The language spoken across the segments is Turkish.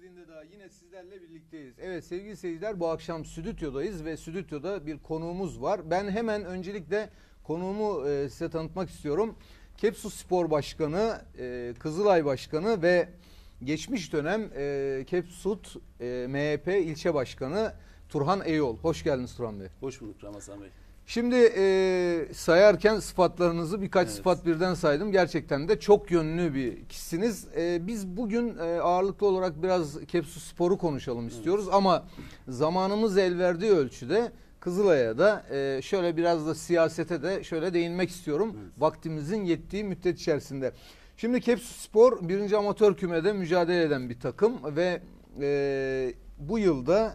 girdiğinde daha yine sizlerle birlikteyiz. Evet sevgili seyirciler bu akşam stüdyodayız ve stüdyoda bir konuğumuz var. Ben hemen öncelikle konuğumu e, size tanıtmak istiyorum. Kepsus Spor Başkanı, e, Kızılay Başkanı ve geçmiş dönem e, Kepsut e, MHP ilçe başkanı Turhan Eyol. Hoş geldiniz Turhan Bey. Hoş bulduk Ramazan Bey. Şimdi e, sayarken sıfatlarınızı birkaç evet. sıfat birden saydım. Gerçekten de çok yönlü bir kişisiniz. E, biz bugün e, ağırlıklı olarak biraz Kepsu Spor'u konuşalım istiyoruz. Evet. Ama zamanımız el verdiği ölçüde Kızılay'a da e, şöyle biraz da siyasete de şöyle değinmek istiyorum. Evet. Vaktimizin yettiği müddet içerisinde. Şimdi Kepsu Spor birinci amatör kümede mücadele eden bir takım ve e, bu yılda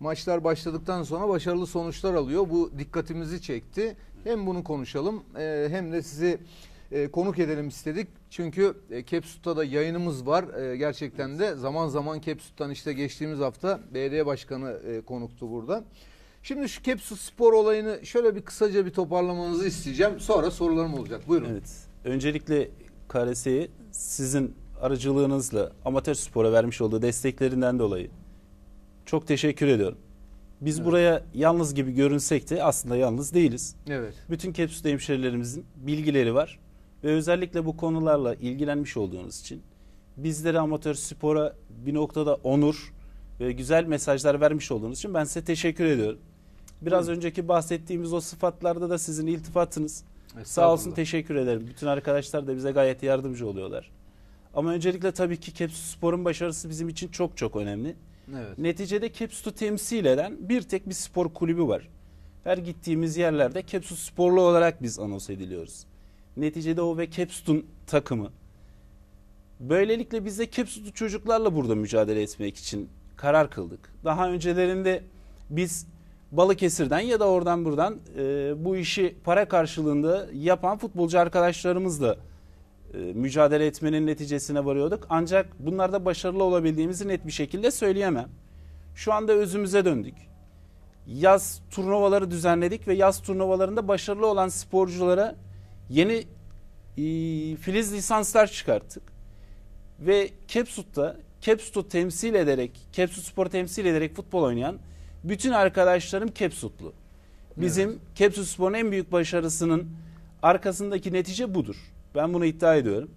maçlar başladıktan sonra başarılı sonuçlar alıyor. Bu dikkatimizi çekti. Hem bunu konuşalım e, hem de sizi e, konuk edelim istedik. Çünkü e, Kepsut'ta da yayınımız var. E, gerçekten de zaman zaman Kepsut'tan işte geçtiğimiz hafta BD Başkanı e, konuktu burada. Şimdi şu Kepsut spor olayını şöyle bir kısaca bir toparlamanızı isteyeceğim. Sonra sorularım olacak. Buyurun. Evet. Öncelikle KRS'yi sizin aracılığınızla amatör spora vermiş olduğu desteklerinden dolayı çok teşekkür ediyorum. Biz evet. buraya yalnız gibi görünsek de aslında yalnız değiliz. Evet. Bütün Kepsü'de hemşerilerimizin bilgileri var. Ve özellikle bu konularla ilgilenmiş olduğunuz için bizlere amatör spora bir noktada onur ve güzel mesajlar vermiş olduğunuz için ben size teşekkür ediyorum. Biraz Hı. önceki bahsettiğimiz o sıfatlarda da sizin iltifatınız. Sağ olsun teşekkür ederim. Bütün arkadaşlar da bize gayet yardımcı oluyorlar. Ama öncelikle tabii ki Kepsü Spor'un başarısı bizim için çok çok önemli. Evet. Neticede Kepsut'u temsil eden bir tek bir spor kulübü var. Her gittiğimiz yerlerde Kepsut sporlu olarak biz anons ediliyoruz. Neticede o ve Kepsut'un takımı. Böylelikle biz de Kepsut'u çocuklarla burada mücadele etmek için karar kıldık. Daha öncelerinde biz Balıkesir'den ya da oradan buradan e, bu işi para karşılığında yapan futbolcu arkadaşlarımızla e, mücadele etmenin neticesine varıyorduk. Ancak bunlarda başarılı olabildiğimizi net bir şekilde söyleyemem. Şu anda özümüze döndük. Yaz turnuvaları düzenledik ve yaz turnuvalarında başarılı olan sporculara yeni e, filiz lisanslar çıkarttık. Ve Kepsut'ta Kepsut'u temsil ederek, Kepsut Spor'u temsil ederek futbol oynayan bütün arkadaşlarım Kepsutlu. Bizim evet. Kepsut Spor'un en büyük başarısının arkasındaki netice budur. Ben bunu iddia ediyorum.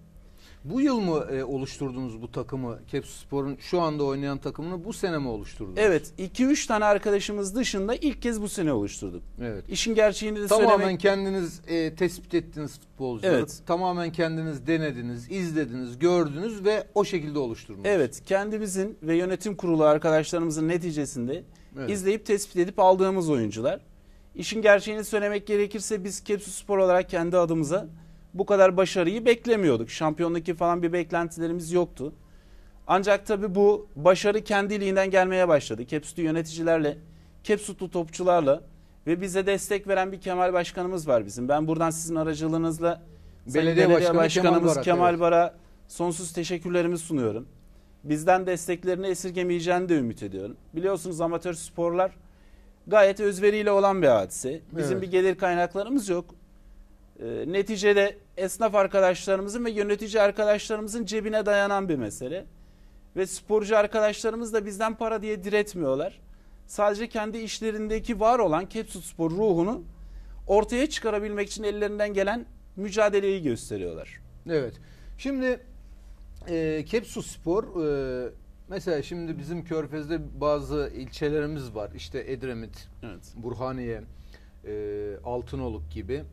Bu yıl mı e, oluşturdunuz bu takımı? Kepsuspor'un şu anda oynayan takımını bu sene mi oluşturdunuz? Evet. 2-3 tane arkadaşımız dışında ilk kez bu sene oluşturduk. Evet. İşin gerçeğini de Tamamen söylemek... kendiniz e, tespit ettiniz futbolcuları. Evet. Tamamen kendiniz denediniz, izlediniz, gördünüz ve o şekilde oluşturdunuz. Evet. Kendimizin ve yönetim kurulu arkadaşlarımızın neticesinde evet. izleyip tespit edip aldığımız oyuncular. İşin gerçeğini söylemek gerekirse biz Spor olarak kendi adımıza bu kadar başarıyı beklemiyorduk. Şampiyonluk falan bir beklentilerimiz yoktu. Ancak tabii bu başarı kendiliğinden gelmeye başladı. Kepsut'u yöneticilerle, Kepsutu topçularla ve bize destek veren bir Kemal Başkanımız var bizim. Ben buradan sizin aracılığınızla Belediye, Belediye Başkanı Başkanımız Kemal, Barak, evet. Bar'a sonsuz teşekkürlerimi sunuyorum. Bizden desteklerini esirgemeyeceğini de ümit ediyorum. Biliyorsunuz amatör sporlar gayet özveriyle olan bir hadise. Bizim evet. bir gelir kaynaklarımız yok. Ee, neticede esnaf arkadaşlarımızın ve yönetici arkadaşlarımızın cebine dayanan bir mesele. Ve sporcu arkadaşlarımız da bizden para diye diretmiyorlar. Sadece kendi işlerindeki var olan Kepsut Spor ruhunu ortaya çıkarabilmek için ellerinden gelen mücadeleyi gösteriyorlar. Evet. Şimdi e, Kepsut Spor e, mesela şimdi bizim Körfez'de bazı ilçelerimiz var. İşte Edremit, evet. Burhaniye, e, Altınoluk gibi.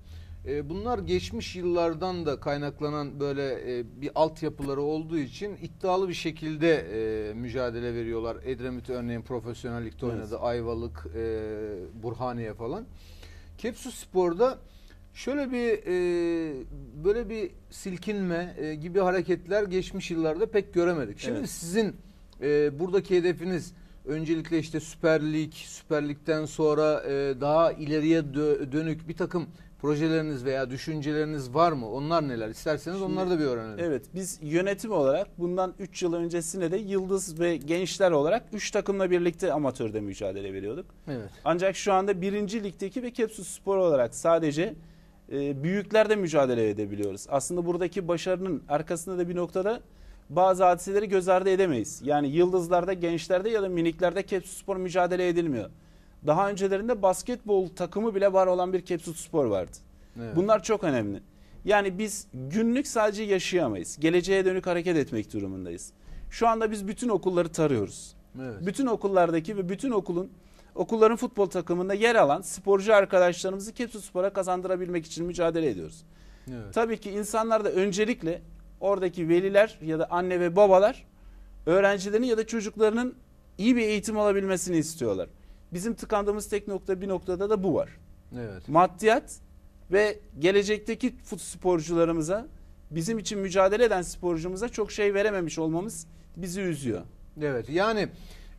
E, bunlar geçmiş yıllardan da kaynaklanan böyle e, bir altyapıları olduğu için iddialı bir şekilde e, mücadele veriyorlar. Edremit örneğin profesyonellikte evet. oynadı. Ayvalık, e, Burhaniye falan. Kepsu Spor'da şöyle bir böyle bir silkinme gibi hareketler geçmiş yıllarda pek göremedik. Şimdi evet. sizin e, buradaki hedefiniz öncelikle işte Süper Lig, Süper Lig'den sonra daha ileriye dönük bir takım projeleriniz veya düşünceleriniz var mı? Onlar neler? İsterseniz Şimdi, onları da bir öğrenelim. Evet biz yönetim olarak bundan 3 yıl öncesine de Yıldız ve Gençler olarak 3 takımla birlikte amatörde mücadele veriyorduk. Evet. Ancak şu anda 1. Lig'deki ve Kepsus Spor olarak sadece e, büyüklerde mücadele edebiliyoruz. Aslında buradaki başarının arkasında da bir noktada bazı hadiseleri göz ardı edemeyiz. Yani yıldızlarda, gençlerde ya da miniklerde Kepsus Spor mücadele edilmiyor. Daha öncelerinde basketbol takımı bile var olan bir Kepsut Spor vardı. Evet. Bunlar çok önemli. Yani biz günlük sadece yaşayamayız. Geleceğe dönük hareket etmek durumundayız. Şu anda biz bütün okulları tarıyoruz. Evet. Bütün okullardaki ve bütün okulun okulların futbol takımında yer alan sporcu arkadaşlarımızı Kepsut Spor'a kazandırabilmek için mücadele ediyoruz. Evet. Tabii ki insanlar da öncelikle oradaki veliler ya da anne ve babalar öğrencilerin ya da çocuklarının iyi bir eğitim alabilmesini istiyorlar. Bizim tıkandığımız tek nokta bir noktada da bu var. Evet. Maddiyat ve gelecekteki sporcularımıza bizim için mücadele eden sporcumuza çok şey verememiş olmamız bizi üzüyor. Evet yani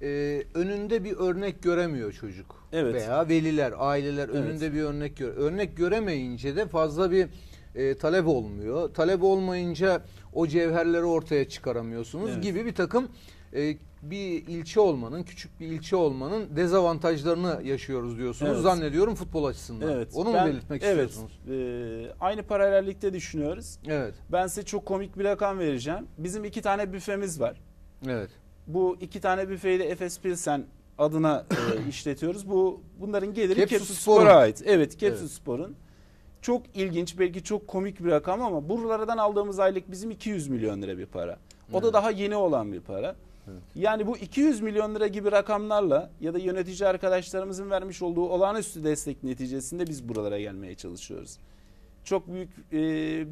e, önünde bir örnek göremiyor çocuk evet. veya veliler aileler evet. önünde bir örnek gör örnek göremeyince de fazla bir e, talep olmuyor talep olmayınca o cevherleri ortaya çıkaramıyorsunuz evet. gibi bir takım e, bir ilçe olmanın, küçük bir ilçe olmanın dezavantajlarını yaşıyoruz diyorsunuz evet. zannediyorum futbol açısından. Evet. Onu ben, belirtmek evet, istiyorsunuz? Evet. Aynı paralellikte düşünüyoruz. Evet. Ben size çok komik bir rakam vereceğim. Bizim iki tane büfemiz var. Evet. Bu iki tane büfeyi de Efes Pilsen adına e, işletiyoruz. Bu bunların geliri Kepsu, Spor'a ait. Evet, Kepsu evet. Spor'un çok ilginç belki çok komik bir rakam ama buralardan aldığımız aylık bizim 200 milyon lira bir para. O evet. da daha yeni olan bir para. Yani bu 200 milyon lira gibi rakamlarla ya da yönetici arkadaşlarımızın vermiş olduğu olağanüstü destek neticesinde biz buralara gelmeye çalışıyoruz. Çok büyük e,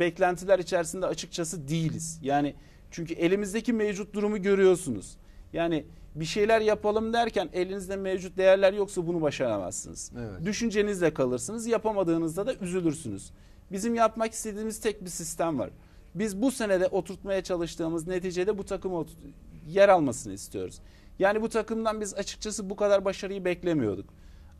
beklentiler içerisinde açıkçası değiliz. Yani çünkü elimizdeki mevcut durumu görüyorsunuz. Yani bir şeyler yapalım derken elinizde mevcut değerler yoksa bunu başaramazsınız. Evet. Düşüncenizle kalırsınız, yapamadığınızda da üzülürsünüz. Bizim yapmak istediğimiz tek bir sistem var. Biz bu senede oturtmaya çalıştığımız neticede bu takımı yer almasını istiyoruz. Yani bu takımdan biz açıkçası bu kadar başarıyı beklemiyorduk.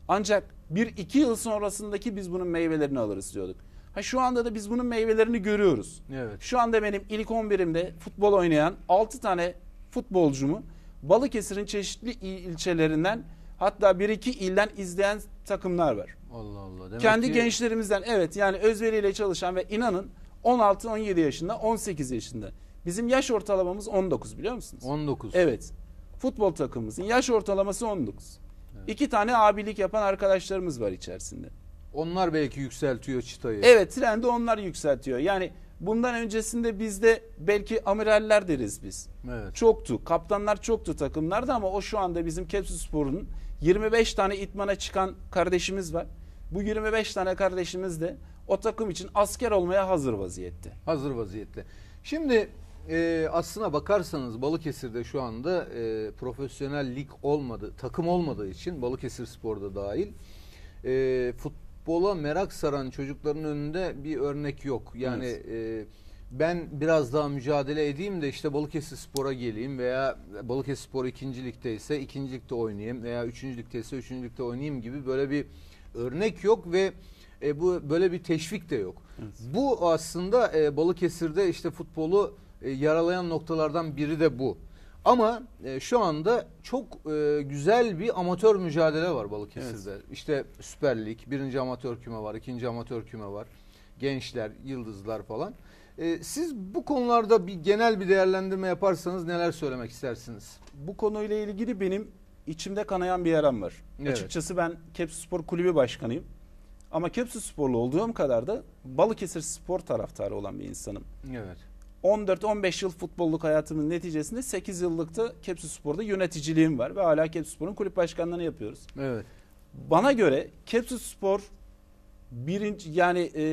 Ancak bir iki yıl sonrasındaki biz bunun meyvelerini alırız diyorduk. Ha şu anda da biz bunun meyvelerini görüyoruz. Evet. Şu anda benim ilk 11'imde futbol oynayan 6 tane futbolcumu Balıkesir'in çeşitli ilçelerinden hatta bir iki ilden izleyen takımlar var. Allah Allah. Demek Kendi ki... gençlerimizden evet yani özveriyle çalışan ve inanın 16-17 yaşında 18 yaşında Bizim yaş ortalamamız 19 biliyor musunuz? 19. Evet. Futbol takımımızın yaş ortalaması 19. Evet. İki tane abilik yapan arkadaşlarımız var içerisinde. Onlar belki yükseltiyor çıtayı. Evet trendi onlar yükseltiyor. Yani bundan öncesinde bizde belki amiraller deriz biz. Evet. Çoktu. Kaptanlar çoktu takımlarda ama o şu anda bizim Kepsi Spor'un 25 tane itmana çıkan kardeşimiz var. Bu 25 tane kardeşimiz de o takım için asker olmaya hazır vaziyette. Hazır vaziyette. Şimdi e, aslına bakarsanız Balıkesir'de şu anda e, profesyonel lig olmadı, takım olmadığı için Balıkesir Spor'da dahil e, futbola merak saran çocukların önünde bir örnek yok. Yani evet. e, ben biraz daha mücadele edeyim de işte Balıkesir Spor'a geleyim veya Balıkesir Spor ikinci ligde ise ikinci oynayayım veya üçüncü ligde ise üçüncü ligde oynayayım gibi böyle bir örnek yok ve e, bu böyle bir teşvik de yok. Evet. Bu aslında e, Balıkesir'de işte futbolu e, yaralayan noktalardan biri de bu. Ama e, şu anda çok e, güzel bir amatör mücadele var Balıkesir'de. Evet. İşte Süper Lig, birinci amatör küme var, ikinci amatör küme var. Gençler, yıldızlar falan. E, siz bu konularda bir genel bir değerlendirme yaparsanız neler söylemek istersiniz? Bu konuyla ilgili benim içimde kanayan bir yaram var. Evet. Açıkçası ben Kepsi Spor Kulübü Başkanıyım. Ama Kepsi Sporlu olduğum kadar da Balıkesir Spor taraftarı olan bir insanım. Evet. 14-15 yıl futbolluk hayatımın neticesinde 8 yıllıkta Kepsi Spor'da yöneticiliğim var ve hala Kepsi Spor'un kulüp başkanlığını yapıyoruz. Evet. Bana göre Kepsi Spor birinci yani e,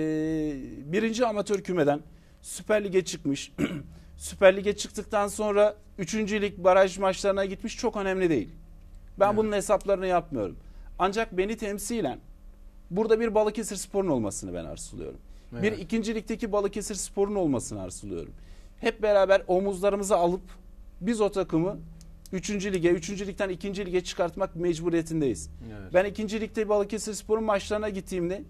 birinci amatör kümeden Süper Lig'e çıkmış. Süper Lig'e çıktıktan sonra 3. lig baraj maçlarına gitmiş çok önemli değil. Ben evet. bunun hesaplarını yapmıyorum. Ancak beni temsilen burada bir Balıkesir Spor'un olmasını ben arzuluyorum. Evet. Bir ikincilikteki Balıkesir Spor'un olmasını arzuluyorum. Hep beraber omuzlarımızı alıp biz o takımı 3. lige, 3. ligden 2. lige çıkartmak mecburiyetindeyiz. Evet. Ben 2. ligde Balıkesir Spor'un maçlarına gittiğimde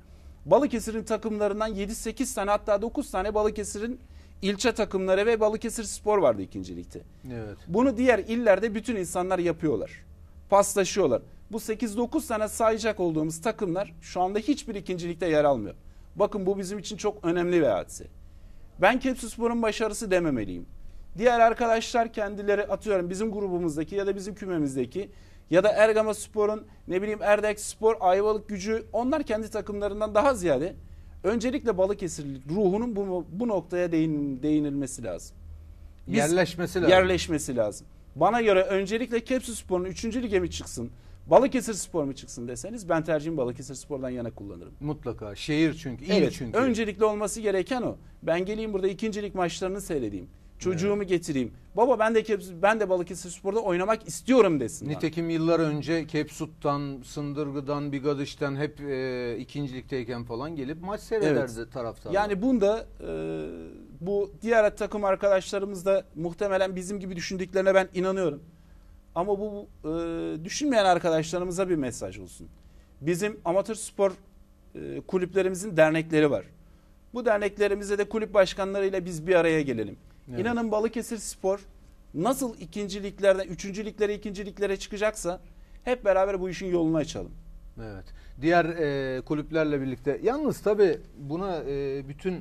Balıkesir'in takımlarından 7-8 tane hatta 9 tane Balıkesir'in ilçe takımları ve Balıkesir Spor vardı 2. ligde. Evet. Bunu diğer illerde bütün insanlar yapıyorlar. Paslaşıyorlar. Bu 8-9 tane sayacak olduğumuz takımlar şu anda hiçbir ikincilikte yer almıyor. Bakın bu bizim için çok önemli bir hadise. Ben Kepsispor'un başarısı dememeliyim. Diğer arkadaşlar kendileri atıyorum bizim grubumuzdaki ya da bizim kümemizdeki ya da Ergama Spor'un ne bileyim Erdek Spor, Ayvalık gücü onlar kendi takımlarından daha ziyade öncelikle Balıkesir ruhunun bu, bu noktaya değin, değinilmesi lazım. Biz, yerleşmesi lazım. Yerleşmesi lazım. Bana göre öncelikle Kepsi Spor'un 3. lige mi çıksın? Balıkesir Spor mu çıksın deseniz ben tercihim Balıkesir Spor'dan yana kullanırım. Mutlaka. Şehir çünkü. il evet, çünkü. Öncelikli olması gereken o. Ben geleyim burada ikincilik maçlarını seyredeyim. Çocuğumu evet. getireyim. Baba ben de Kepsut, ben de Balıkesir Spor'da oynamak istiyorum desin. Nitekim yıllar önce Kepsut'tan, Sındırgı'dan, Bigadış'tan hep e, ikincilikteyken falan gelip maç seyrederdi evet. taraftar. Yani bunda e, bu diğer takım arkadaşlarımız da muhtemelen bizim gibi düşündüklerine ben inanıyorum. Ama bu e, düşünmeyen arkadaşlarımıza bir mesaj olsun. Bizim amatör spor e, kulüplerimizin dernekleri var. Bu derneklerimize de kulüp başkanlarıyla biz bir araya gelelim. Evet. İnanın Balıkesir Spor nasıl ikinciliklerden, üçüncüliklere, ikinciliklere çıkacaksa hep beraber bu işin yolunu açalım. Evet. Diğer e, kulüplerle birlikte. Yalnız tabii buna e, bütün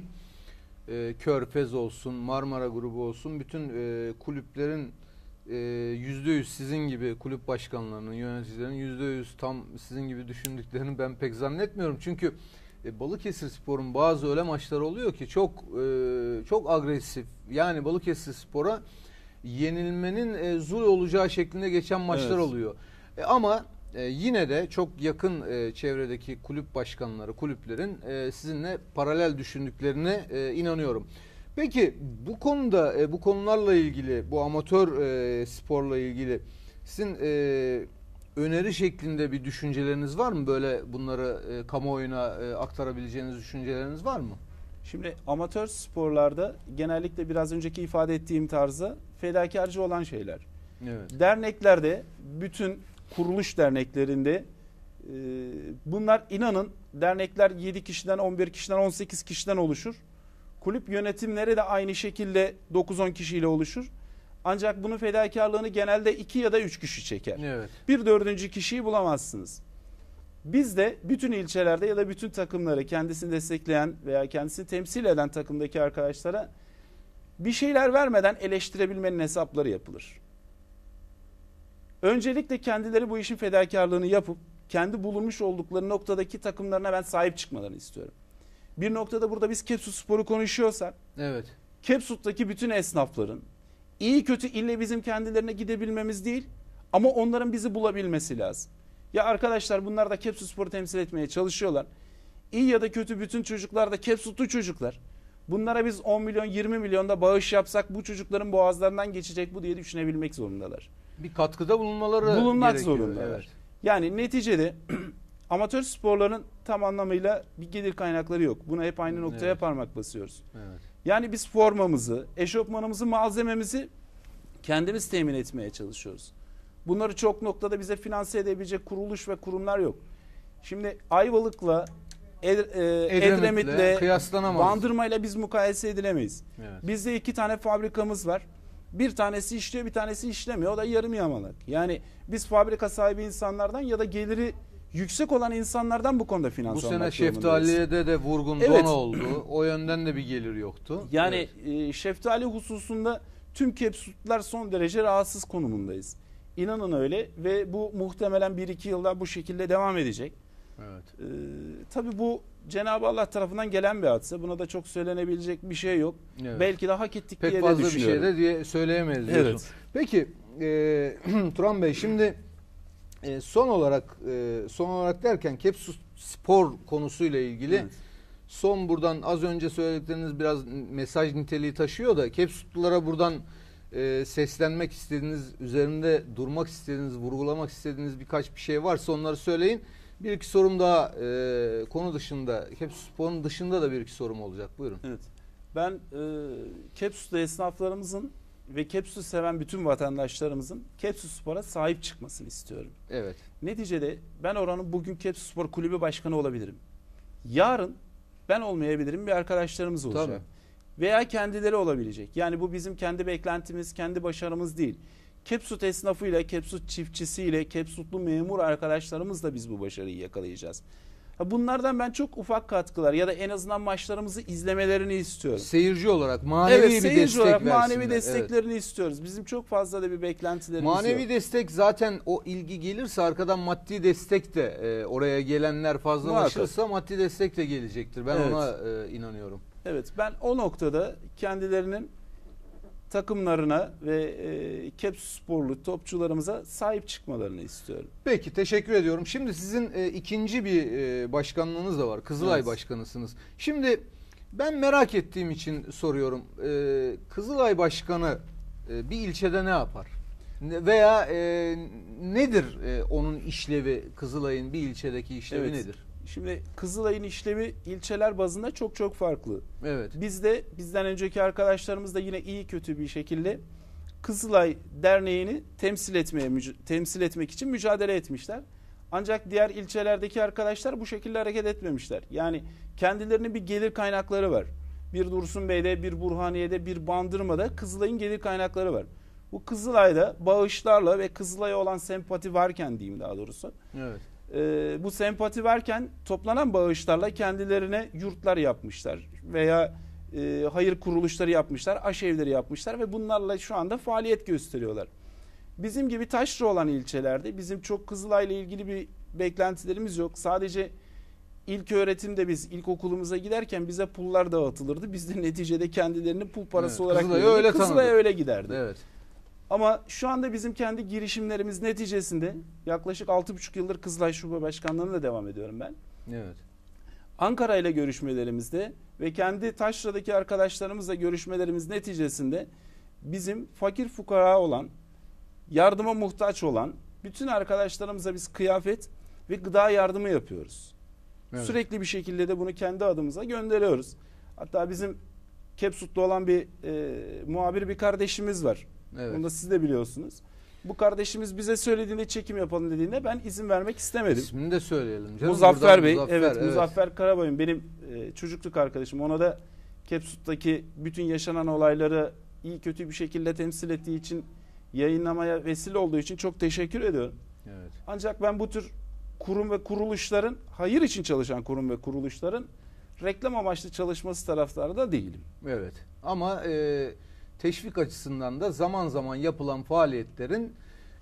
e, Körfez olsun, Marmara grubu olsun bütün e, kulüplerin ee, yüzde yüz sizin gibi kulüp başkanlarının, yöneticilerinin yüzde yüz tam sizin gibi düşündüklerini ben pek zannetmiyorum. Çünkü e, Balıkesir Spor'un bazı öyle maçları oluyor ki çok e, çok agresif. Yani Balıkesir Spor'a yenilmenin e, zul olacağı şeklinde geçen maçlar evet. oluyor. E, ama yine de çok yakın çevredeki kulüp başkanları, kulüplerin sizinle paralel düşündüklerine e, inanıyorum. Peki bu konuda e, bu konularla ilgili bu amatör e, sporla ilgili sizin e, öneri şeklinde bir düşünceleriniz var mı? Böyle bunları e, kamuoyuna e, aktarabileceğiniz düşünceleriniz var mı? Şimdi amatör sporlarda genellikle biraz önceki ifade ettiğim tarzda fedakarcı olan şeyler. Evet. Derneklerde bütün kuruluş derneklerinde e, bunlar inanın dernekler 7 kişiden 11 kişiden 18 kişiden oluşur. Kulüp yönetimleri de aynı şekilde 9-10 kişiyle oluşur. Ancak bunun fedakarlığını genelde 2 ya da 3 kişi çeker. Evet. Bir dördüncü kişiyi bulamazsınız. Biz de bütün ilçelerde ya da bütün takımları kendisini destekleyen veya kendisini temsil eden takımdaki arkadaşlara bir şeyler vermeden eleştirebilmenin hesapları yapılır. Öncelikle kendileri bu işin fedakarlığını yapıp kendi bulunmuş oldukları noktadaki takımlarına ben sahip çıkmalarını istiyorum bir noktada burada biz Kepsut Spor'u konuşuyorsak evet. Kepsut'taki bütün esnafların iyi kötü ille bizim kendilerine gidebilmemiz değil ama onların bizi bulabilmesi lazım. Ya arkadaşlar bunlar da Kepsut Spor'u temsil etmeye çalışıyorlar. İyi ya da kötü bütün çocuklar da Kepsutlu çocuklar. Bunlara biz 10 milyon 20 milyonda bağış yapsak bu çocukların boğazlarından geçecek bu diye düşünebilmek zorundalar. Bir katkıda bulunmaları gerekiyor. Bulunmak zorundalar. Evet. Yani neticede amatör sporların tam anlamıyla bir gelir kaynakları yok. Buna hep aynı noktaya evet. parmak basıyoruz. Evet. Yani biz formamızı, eşofmanımızı, malzememizi kendimiz temin etmeye çalışıyoruz. Bunları çok noktada bize finanse edebilecek kuruluş ve kurumlar yok. Şimdi Ayvalık'la Ed, e, Edremit'le, Edremit'le Bandırma'yla biz mukayese edilemeyiz. Evet. Bizde iki tane fabrikamız var. Bir tanesi işliyor bir tanesi işlemiyor. O da yarım yamalak. Yani biz fabrika sahibi insanlardan ya da geliri yüksek olan insanlardan bu konuda finans Bu sene şeftaliyede de vurgun evet. oldu. O yönden de bir gelir yoktu. Yani evet. e, şeftali hususunda tüm kepsutlar son derece rahatsız konumundayız. İnanın öyle ve bu muhtemelen 1-2 yılda bu şekilde devam edecek. Evet. Ee, tabii bu Cenab-ı Allah tarafından gelen bir hadise. Buna da çok söylenebilecek bir şey yok. Evet. Belki de hak ettik Pek diye de düşünüyorum. Pek fazla bir şey de diye söyleyemeyiz. Evet. Peki e, Turan Bey şimdi e, son olarak e, son olarak derken Kepsus spor konusuyla ilgili evet. son buradan az önce söyledikleriniz biraz mesaj niteliği taşıyor da Kepsutlulara buradan e, seslenmek istediğiniz, üzerinde durmak istediğiniz, vurgulamak istediğiniz birkaç bir şey varsa onları söyleyin. Bir iki sorum daha e, konu dışında, Kepsus Spor'un dışında da bir iki sorum olacak. Buyurun. Evet. Ben e, Kepsus'ta esnaflarımızın ve Kepsü seven bütün vatandaşlarımızın Kepsü Spor'a sahip çıkmasını istiyorum. Evet. Neticede ben oranın bugün Kepsü Spor Kulübü Başkanı olabilirim. Yarın ben olmayabilirim bir arkadaşlarımız olacak. Tabii. Veya kendileri olabilecek. Yani bu bizim kendi beklentimiz, kendi başarımız değil. Kepsut esnafıyla, Kepsut çiftçisiyle, Kepsutlu memur arkadaşlarımızla biz bu başarıyı yakalayacağız. Bunlardan ben çok ufak katkılar ya da en azından maçlarımızı izlemelerini istiyorum. Seyirci olarak manevi evet, bir seyirci olarak manevi versinler. desteklerini evet. istiyoruz. Bizim çok fazla da bir beklentilerimiz Manevi yok. destek zaten o ilgi gelirse arkadan maddi destek de e, oraya gelenler fazlalaşırsa maddi destek de gelecektir. Ben evet. ona e, inanıyorum. Evet ben o noktada kendilerinin takımlarına ve e, Kep sporlu topçularımıza sahip çıkmalarını istiyorum. Peki teşekkür ediyorum. Şimdi sizin e, ikinci bir e, başkanlığınız da var. Kızılay evet. Başkanısınız. Şimdi ben merak ettiğim için soruyorum. E, Kızılay Başkanı bir ilçede ne yapar? Veya e, nedir e, onun işlevi Kızılay'ın bir ilçedeki işlevi evet. nedir? Şimdi Kızılay'ın işlemi ilçeler bazında çok çok farklı. Evet. Biz de bizden önceki arkadaşlarımız da yine iyi kötü bir şekilde Kızılay Derneği'ni temsil etmeye temsil etmek için mücadele etmişler. Ancak diğer ilçelerdeki arkadaşlar bu şekilde hareket etmemişler. Yani kendilerinin bir gelir kaynakları var. Bir Dursun Bey'de, bir Burhaniye'de, bir Bandırma'da Kızılay'ın gelir kaynakları var. Bu Kızılay'da bağışlarla ve Kızılay'a olan sempati varken diyeyim daha doğrusu. Evet e, bu sempati verken toplanan bağışlarla kendilerine yurtlar yapmışlar veya e, hayır kuruluşları yapmışlar, aşevleri yapmışlar ve bunlarla şu anda faaliyet gösteriyorlar. Bizim gibi taşra olan ilçelerde bizim çok Kızılay ile ilgili bir beklentilerimiz yok. Sadece ilk öğretimde biz ilkokulumuza giderken bize pullar dağıtılırdı. Biz de neticede kendilerini pul parası evet, olarak Kızılay'a öyle, Kızılay öyle giderdi. Evet. Ama şu anda bizim kendi girişimlerimiz neticesinde yaklaşık 6,5 yıldır Kızılay Şube Başkanlığı'na devam ediyorum ben. Evet. Ankara ile görüşmelerimizde ve kendi Taşra'daki arkadaşlarımızla görüşmelerimiz neticesinde bizim fakir fukara olan, yardıma muhtaç olan bütün arkadaşlarımıza biz kıyafet ve gıda yardımı yapıyoruz. Evet. Sürekli bir şekilde de bunu kendi adımıza gönderiyoruz. Hatta bizim Kepsut'ta olan bir e, muhabir bir kardeşimiz var. Evet. Bunu da siz de biliyorsunuz. Bu kardeşimiz bize söylediğinde çekim yapalım dediğinde ben izin vermek istemedim. İsmini de söyleyelim. Canım. Muzaffer Bey. Muzaffer, evet, evet Muzaffer Karabay'ın benim e, çocukluk arkadaşım. Ona da Kepsut'taki bütün yaşanan olayları iyi kötü bir şekilde temsil ettiği için yayınlamaya vesile olduğu için çok teşekkür ediyorum. Evet. Ancak ben bu tür kurum ve kuruluşların hayır için çalışan kurum ve kuruluşların reklam amaçlı çalışması taraftarı da değilim. Evet ama e, teşvik açısından da zaman zaman yapılan faaliyetlerin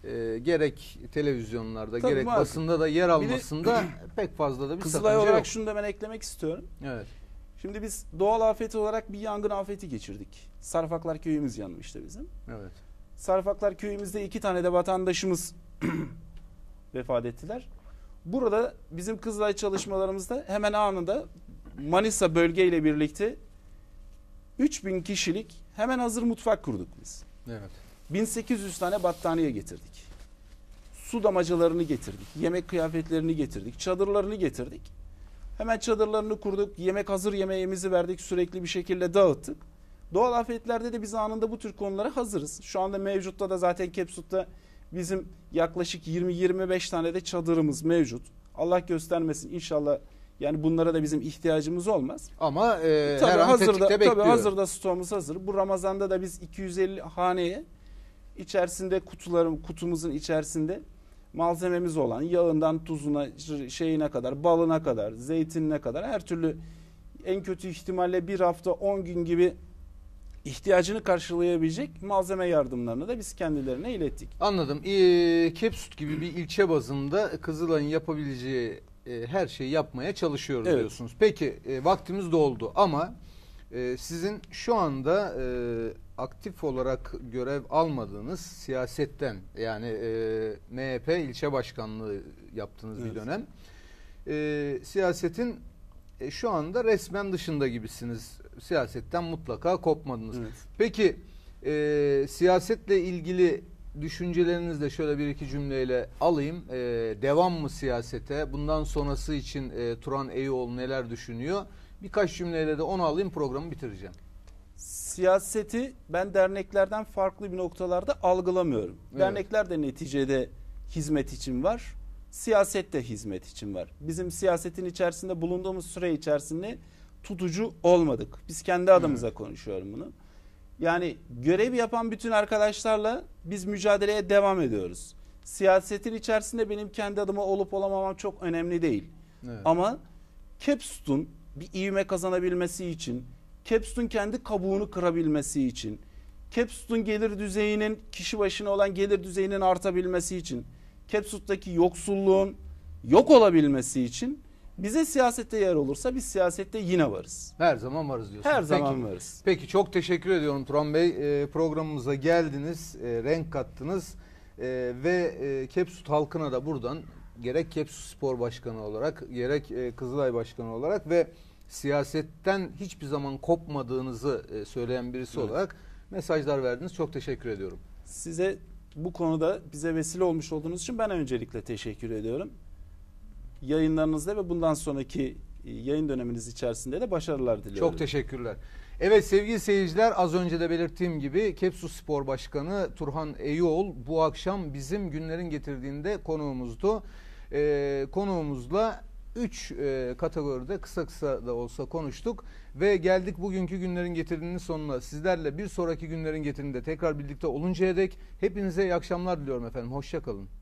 e, gerek televizyonlarda Tabii gerek muhakkak. basında da yer almasında de, pek fazla da bir Kızılay olarak yok. şunu da ben eklemek istiyorum. Evet. Şimdi biz doğal afet olarak bir yangın afeti geçirdik. Sarfaklar köyümüz yanmıştı bizim. Evet. Sarfaklar köyümüzde iki tane de vatandaşımız vefat ettiler. Burada bizim Kızılay çalışmalarımızda hemen anında Manisa bölgeyle birlikte 3000 kişilik Hemen hazır mutfak kurduk biz. Evet. 1800 tane battaniye getirdik. Su damacalarını getirdik. Yemek kıyafetlerini getirdik. Çadırlarını getirdik. Hemen çadırlarını kurduk. Yemek hazır yemeğimizi verdik. Sürekli bir şekilde dağıttık. Doğal afetlerde de biz anında bu tür konulara hazırız. Şu anda mevcutta da zaten Kepsut'ta bizim yaklaşık 20-25 tane de çadırımız mevcut. Allah göstermesin inşallah yani bunlara da bizim ihtiyacımız olmaz. Ama e, e tabii her an hazırda, Tabii bekliyor. hazırda stoğumuz hazır. Bu Ramazan'da da biz 250 haneye içerisinde kutularım kutumuzun içerisinde malzememiz olan yağından tuzuna şeyine kadar balına kadar zeytinine kadar her türlü en kötü ihtimalle bir hafta 10 gün gibi ihtiyacını karşılayabilecek malzeme yardımlarını da biz kendilerine ilettik. Anladım. Ee, Kepsut gibi bir ilçe bazında Kızılay'ın yapabileceği e, her şeyi yapmaya çalışıyoruz evet. diyorsunuz. Peki e, vaktimiz doldu ama e, sizin şu anda e, aktif olarak görev almadığınız siyasetten yani e, MHP ilçe başkanlığı yaptığınız evet. bir dönem e, siyasetin e, şu anda resmen dışında gibisiniz. Siyasetten mutlaka kopmadınız. Evet. Peki e, siyasetle ilgili Düşüncelerinizle şöyle bir iki cümleyle alayım. E, devam mı siyasete? Bundan sonrası için e, Turan Eyoğlu neler düşünüyor? Birkaç cümleyle de onu alayım programı bitireceğim. Siyaseti ben derneklerden farklı bir noktalarda algılamıyorum. Evet. Dernekler de neticede hizmet için var. Siyaset de hizmet için var. Bizim siyasetin içerisinde bulunduğumuz süre içerisinde tutucu olmadık. Biz kendi adımıza evet. konuşuyorum bunu. Yani görev yapan bütün arkadaşlarla biz mücadeleye devam ediyoruz. Siyasetin içerisinde benim kendi adıma olup olamamam çok önemli değil. Evet. Ama Capstone bir ivme kazanabilmesi için, Capstone kendi kabuğunu kırabilmesi için, Capstone gelir düzeyinin kişi başına olan gelir düzeyinin artabilmesi için, Capsule'daki yoksulluğun yok olabilmesi için bize siyasette yer olursa biz siyasette yine varız. Her zaman varız diyorsun. Her peki, zaman varız. Peki çok teşekkür ediyorum Turan Bey. E, programımıza geldiniz, e, renk kattınız e, ve e, Kepsut halkına da buradan gerek Kepsut Spor Başkanı olarak gerek e, Kızılay Başkanı olarak ve siyasetten hiçbir zaman kopmadığınızı e, söyleyen birisi evet. olarak mesajlar verdiniz. Çok teşekkür ediyorum. Size bu konuda bize vesile olmuş olduğunuz için ben öncelikle teşekkür ediyorum yayınlarınızda ve bundan sonraki e, yayın döneminiz içerisinde de başarılar diliyorum. Çok teşekkürler. Evet sevgili seyirciler az önce de belirttiğim gibi Kepsu Spor Başkanı Turhan Eyoğlu bu akşam bizim günlerin getirdiğinde konuğumuzdu. Ee, konuğumuzla 3 e, kategoride kısa kısa da olsa konuştuk ve geldik bugünkü günlerin getirdiğinin sonuna. Sizlerle bir sonraki günlerin getirdiğinde tekrar birlikte oluncaya dek hepinize iyi akşamlar diliyorum efendim. Hoşçakalın.